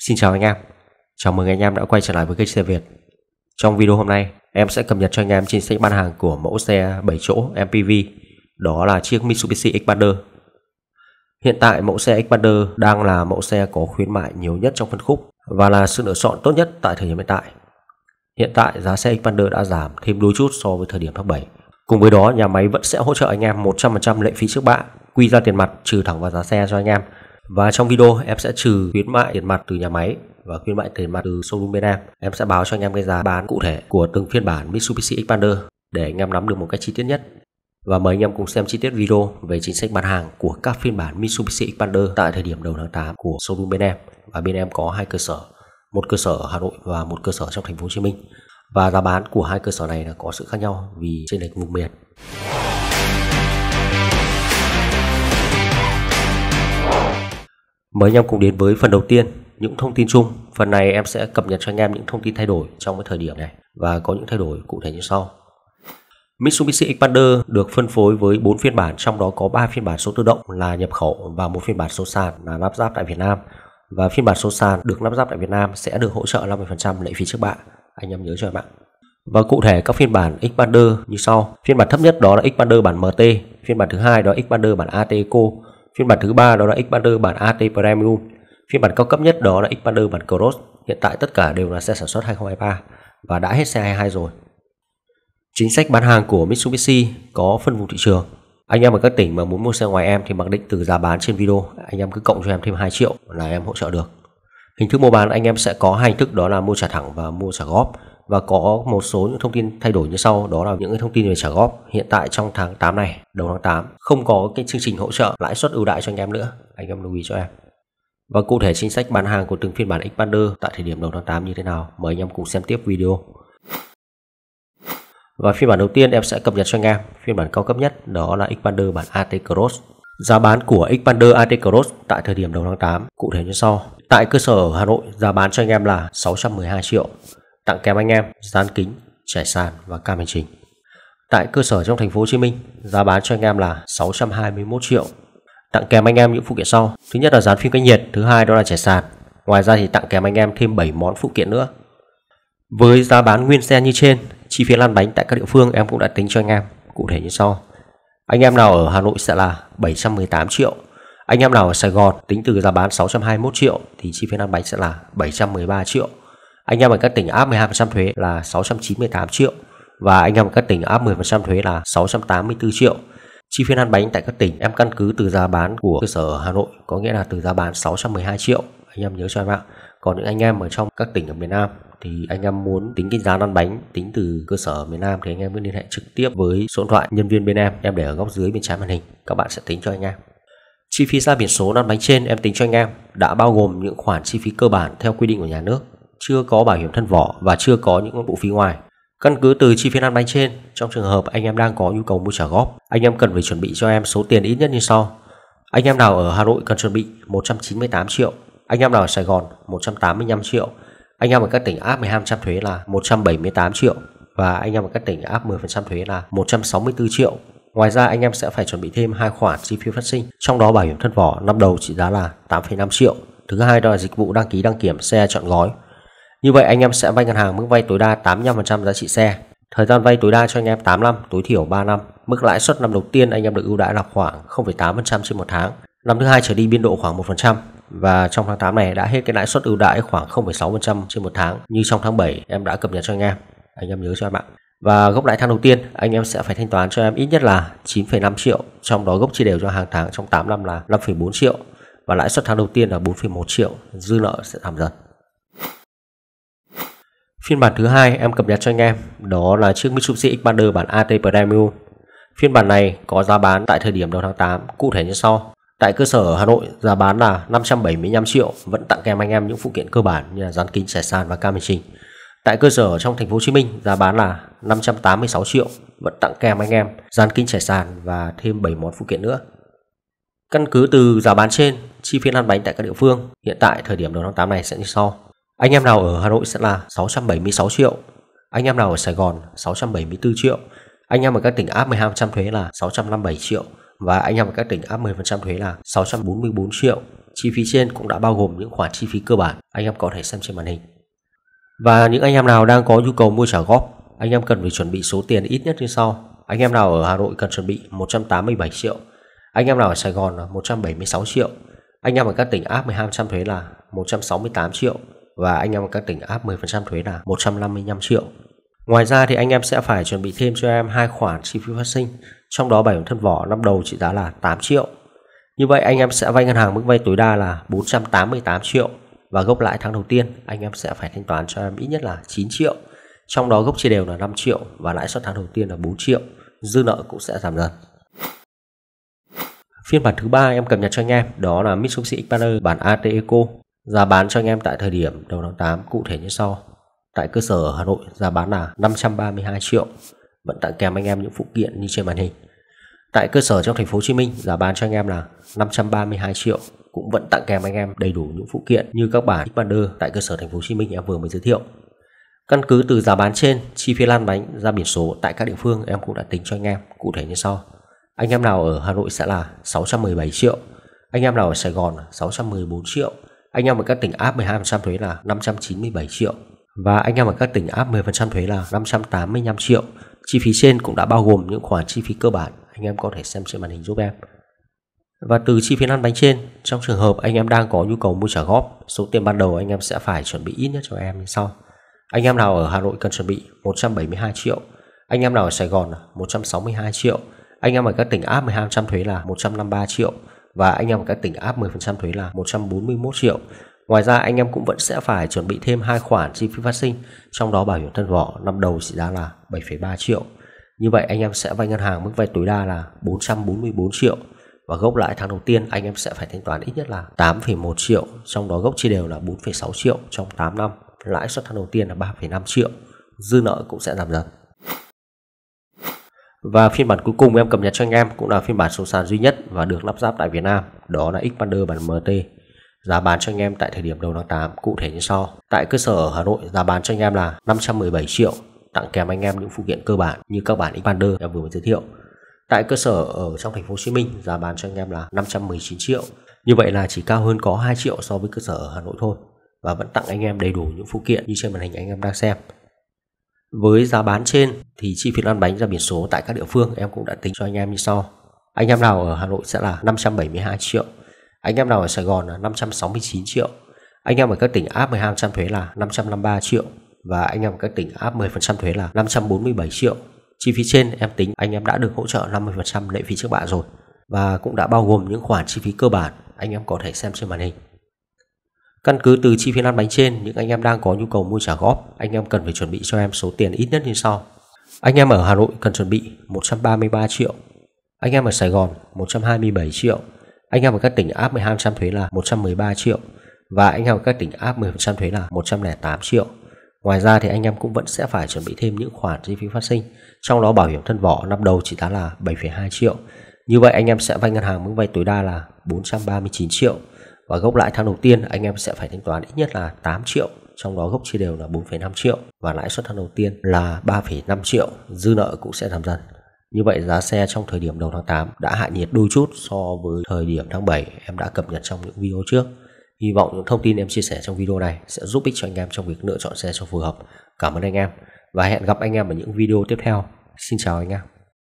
Xin chào anh em, chào mừng anh em đã quay trở lại với kênh xe Việt Trong video hôm nay, em sẽ cập nhật cho anh em chính sách bán hàng của mẫu xe 7 chỗ MPV Đó là chiếc Mitsubishi Xpander Hiện tại mẫu xe Xpander đang là mẫu xe có khuyến mại nhiều nhất trong phân khúc Và là sự lựa chọn tốt nhất tại thời điểm hiện tại Hiện tại giá xe Xpander đã giảm thêm đôi chút so với thời điểm tháng 7 Cùng với đó, nhà máy vẫn sẽ hỗ trợ anh em 100% lệ phí trước bạ quy ra tiền mặt trừ thẳng vào giá xe cho anh em và trong video em sẽ trừ khuyến mại tiền mặt từ nhà máy và khuyến mại tiền mặt từ showroom bên em. Em sẽ báo cho anh em cái giá bán cụ thể của từng phiên bản Mitsubishi Expander để anh em nắm được một cách chi tiết nhất. Và mời anh em cùng xem chi tiết video về chính sách bán hàng của các phiên bản Mitsubishi Expander tại thời điểm đầu tháng 8 của showroom bên em. Và bên em có hai cơ sở, một cơ sở ở Hà Nội và một cơ sở trong thành phố Hồ Chí Minh. Và giá bán của hai cơ sở này là có sự khác nhau vì trên lệch vùng miền. Mời anh em cùng đến với phần đầu tiên, những thông tin chung. Phần này em sẽ cập nhật cho anh em những thông tin thay đổi trong cái thời điểm này và có những thay đổi cụ thể như sau. Mitsubishi Xpander được phân phối với 4 phiên bản, trong đó có 3 phiên bản số tự động là nhập khẩu và một phiên bản số sàn là lắp ráp tại Việt Nam. Và phiên bản số sàn được lắp ráp tại Việt Nam sẽ được hỗ trợ 50% lệ phí trước bạ. Anh em nhớ cho em ạ. Và cụ thể các phiên bản Xpander như sau. Phiên bản thấp nhất đó là Xpander bản MT, phiên bản thứ hai đó là Xpander bản AT Eco, Phiên bản thứ ba đó là expander bản AT Premium. Phiên bản cao cấp nhất đó là expander bản Cross. Hiện tại tất cả đều là xe sản xuất 2023 và đã hết xe 22 rồi. Chính sách bán hàng của Mitsubishi có phân vùng thị trường. Anh em ở các tỉnh mà muốn mua xe ngoài em thì mặc định từ giá bán trên video, anh em cứ cộng cho em thêm 2 triệu là em hỗ trợ được. Hình thức mua bán anh em sẽ có hai hình thức đó là mua trả thẳng và mua trả góp và có một số những thông tin thay đổi như sau đó là những cái thông tin về trả góp hiện tại trong tháng 8 này đầu tháng 8 không có cái chương trình hỗ trợ lãi suất ưu đãi cho anh em nữa anh em lưu ý cho em và cụ thể chính sách bán hàng của từng phiên bản Expander tại thời điểm đầu tháng 8 như thế nào mời anh em cùng xem tiếp video và phiên bản đầu tiên em sẽ cập nhật cho anh em phiên bản cao cấp nhất đó là Expander bản AT Cross Giá bán của Expander AT Cross tại thời điểm đầu tháng 8 cụ thể như sau. Tại cơ sở ở Hà Nội, giá bán cho anh em là 612 triệu tặng kèm anh em dán kính, trải sàn và cam hành trình. Tại cơ sở trong thành phố Hồ Chí Minh, giá bán cho anh em là 621 triệu. Tặng kèm anh em những phụ kiện sau. Thứ nhất là dán phim cách nhiệt, thứ hai đó là trải sàn. Ngoài ra thì tặng kèm anh em thêm 7 món phụ kiện nữa. Với giá bán nguyên xe như trên, chi phí lăn bánh tại các địa phương em cũng đã tính cho anh em, cụ thể như sau. Anh em nào ở Hà Nội sẽ là 718 triệu. Anh em nào ở Sài Gòn tính từ giá bán 621 triệu thì chi phí lăn bánh sẽ là 713 triệu. Anh em ở các tỉnh áp 12% thuế là 698 triệu và anh em ở các tỉnh áp 10% thuế là 684 triệu. Chi phí ăn bánh tại các tỉnh em căn cứ từ giá bán của cơ sở ở Hà Nội có nghĩa là từ giá bán 612 triệu. Anh em nhớ cho em ạ. Còn những anh em ở trong các tỉnh ở miền Nam thì anh em muốn tính cái giá ăn bánh tính từ cơ sở ở miền Nam thì anh em cứ liên hệ trực tiếp với số điện thoại nhân viên bên em. Em để ở góc dưới bên trái màn hình. Các bạn sẽ tính cho anh em. Chi phí ra biển số lăn bánh trên em tính cho anh em đã bao gồm những khoản chi phí cơ bản theo quy định của nhà nước chưa có bảo hiểm thân vỏ và chưa có những bộ phí ngoài. Căn cứ từ chi phí lăn bánh trên, trong trường hợp anh em đang có nhu cầu mua trả góp, anh em cần phải chuẩn bị cho em số tiền ít nhất như sau. Anh em nào ở Hà Nội cần chuẩn bị 198 triệu, anh em nào ở Sài Gòn 185 triệu, anh em ở các tỉnh áp 12% thuế là 178 triệu và anh em ở các tỉnh áp 10% thuế là 164 triệu. Ngoài ra anh em sẽ phải chuẩn bị thêm hai khoản chi phí phát sinh, trong đó bảo hiểm thân vỏ năm đầu trị giá là 8,5 triệu. Thứ hai đó là dịch vụ đăng ký đăng kiểm xe chọn gói như vậy anh em sẽ vay ngân hàng mức vay tối đa 85% giá trị xe. Thời gian vay tối đa cho anh em 8 năm, tối thiểu 3 năm. Mức lãi suất năm đầu tiên anh em được ưu đãi là khoảng 0,8% trên một tháng. Năm thứ hai trở đi biên độ khoảng 1% và trong tháng 8 này đã hết cái lãi suất ưu đãi khoảng 0,6% trên một tháng như trong tháng 7 em đã cập nhật cho anh em. Anh em nhớ cho em ạ. Và gốc lãi tháng đầu tiên anh em sẽ phải thanh toán cho em ít nhất là 9,5 triệu, trong đó gốc chia đều cho hàng tháng trong 8 năm là 5,4 triệu và lãi suất tháng đầu tiên là 4,1 triệu, dư nợ sẽ giảm dần. Phiên bản thứ hai em cập nhật cho anh em đó là chiếc Mitsubishi Xpander bản AT Premium. Phiên bản này có giá bán tại thời điểm đầu tháng 8 cụ thể như sau. Tại cơ sở ở Hà Nội, giá bán là 575 triệu, vẫn tặng kèm anh em những phụ kiện cơ bản như là dán kính, sải sàn và cam hành trình. Tại cơ sở trong thành phố Hồ Chí Minh, giá bán là 586 triệu, vẫn tặng kèm anh em dán kính, sải sàn và thêm 7 món phụ kiện nữa. Căn cứ từ giá bán trên, chi phí lăn bánh tại các địa phương hiện tại thời điểm đầu tháng 8 này sẽ như sau. Anh em nào ở Hà Nội sẽ là 676 triệu, anh em nào ở Sài Gòn 674 triệu, anh em ở các tỉnh áp 12% thuế là 657 triệu và anh em ở các tỉnh áp 10% thuế là 644 triệu. Chi phí trên cũng đã bao gồm những khoản chi phí cơ bản anh em có thể xem trên màn hình. Và những anh em nào đang có nhu cầu mua trả góp, anh em cần phải chuẩn bị số tiền ít nhất như sau. Anh em nào ở Hà Nội cần chuẩn bị 187 triệu, anh em nào ở Sài Gòn là 176 triệu, anh em ở các tỉnh áp 12% thuế là 168 triệu và anh em các tỉnh áp 10% thuế là 155 triệu. Ngoài ra thì anh em sẽ phải chuẩn bị thêm cho em hai khoản chi phí phát sinh, trong đó bảo hiểm thân vỏ năm đầu trị giá là 8 triệu. Như vậy anh em sẽ vay ngân hàng mức vay tối đa là 488 triệu và gốc lãi tháng đầu tiên anh em sẽ phải thanh toán cho em ít nhất là 9 triệu, trong đó gốc chia đều là 5 triệu và lãi suất tháng đầu tiên là 4 triệu, dư nợ cũng sẽ giảm dần. Phiên bản thứ ba em cập nhật cho anh em đó là Mitsubishi Xpander bản AT Eco. Giá bán cho anh em tại thời điểm đầu tháng 8 cụ thể như sau. Tại cơ sở ở Hà Nội giá bán là 532 triệu, vẫn tặng kèm anh em những phụ kiện như trên màn hình. Tại cơ sở trong thành phố Hồ Chí Minh, giá bán cho anh em là 532 triệu, cũng vẫn tặng kèm anh em đầy đủ những phụ kiện như các bản Xpander tại cơ sở thành phố Hồ Chí Minh em vừa mới giới thiệu. Căn cứ từ giá bán trên, chi phí lan bánh ra biển số tại các địa phương em cũng đã tính cho anh em cụ thể như sau. Anh em nào ở Hà Nội sẽ là 617 triệu, anh em nào ở Sài Gòn 614 triệu, anh em ở các tỉnh áp 12% thuế là 597 triệu và anh em ở các tỉnh áp 10% thuế là 585 triệu. Chi phí trên cũng đã bao gồm những khoản chi phí cơ bản anh em có thể xem trên màn hình giúp em. Và từ chi phí lăn bánh trên, trong trường hợp anh em đang có nhu cầu mua trả góp, số tiền ban đầu anh em sẽ phải chuẩn bị ít nhất cho em như sau. Anh em nào ở Hà Nội cần chuẩn bị 172 triệu, anh em nào ở Sài Gòn 162 triệu, anh em ở các tỉnh áp 12% thuế là 153 triệu, và anh em ở các tỉnh áp 10% thuế là 141 triệu. Ngoài ra anh em cũng vẫn sẽ phải chuẩn bị thêm hai khoản chi phí phát sinh, trong đó bảo hiểm thân vỏ năm đầu trị giá là 7,3 triệu. Như vậy anh em sẽ vay ngân hàng mức vay tối đa là 444 triệu và gốc lãi tháng đầu tiên anh em sẽ phải thanh toán ít nhất là 8,1 triệu, trong đó gốc chia đều là 4,6 triệu trong 8 năm, lãi suất tháng đầu tiên là 3,5 triệu, dư nợ cũng sẽ giảm dần. Và phiên bản cuối cùng em cập nhật cho anh em cũng là phiên bản số sàn duy nhất và được lắp ráp tại Việt Nam, đó là Xpander bản MT. Giá bán cho anh em tại thời điểm đầu tháng 8 cụ thể như sau. Tại cơ sở ở Hà Nội, giá bán cho anh em là 517 triệu, tặng kèm anh em những phụ kiện cơ bản như các bản Xpander em vừa mới giới thiệu. Tại cơ sở ở trong thành phố Hồ Chí Minh, giá bán cho anh em là 519 triệu. Như vậy là chỉ cao hơn có 2 triệu so với cơ sở ở Hà Nội thôi và vẫn tặng anh em đầy đủ những phụ kiện như trên màn hình anh em đang xem. Với giá bán trên thì chi phí lăn bánh ra biển số tại các địa phương em cũng đã tính cho anh em như sau. Anh em nào ở Hà Nội sẽ là 572 triệu, anh em nào ở Sài Gòn là 569 triệu, anh em ở các tỉnh áp 12% thuế là 553 triệu và anh em ở các tỉnh áp 10% thuế là 547 triệu. Chi phí trên em tính anh em đã được hỗ trợ 50% lệ phí trước bạ rồi và cũng đã bao gồm những khoản chi phí cơ bản anh em có thể xem trên màn hình. Căn cứ từ chi phí lăn bánh trên, những anh em đang có nhu cầu mua trả góp, anh em cần phải chuẩn bị cho em số tiền ít nhất như sau. Anh em ở Hà Nội cần chuẩn bị 133 triệu, anh em ở Sài Gòn 127 triệu, anh em ở các tỉnh áp 12% thuế là 113 triệu và anh em ở các tỉnh áp 10% thuế là 108 triệu. Ngoài ra thì anh em cũng vẫn sẽ phải chuẩn bị thêm những khoản chi phí phát sinh, trong đó bảo hiểm thân vỏ năm đầu chỉ giá là 7,2 triệu. Như vậy anh em sẽ vay ngân hàng mức vay tối đa là 439 triệu và gốc lãi tháng đầu tiên anh em sẽ phải thanh toán ít nhất là 8 triệu trong đó gốc chia đều là 4,5 triệu và lãi suất tháng đầu tiên là 3,5 triệu dư nợ cũng sẽ giảm dần như vậy giá xe trong thời điểm đầu tháng 8 đã hạ nhiệt đôi chút so với thời điểm tháng 7 em đã cập nhật trong những video trước. Hy vọng những thông tin em chia sẻ trong video này sẽ giúp ích cho anh em trong việc lựa chọn xe cho phù hợp. Cảm ơn anh em và hẹn gặp anh em ở những video tiếp theo. Xin chào anh em.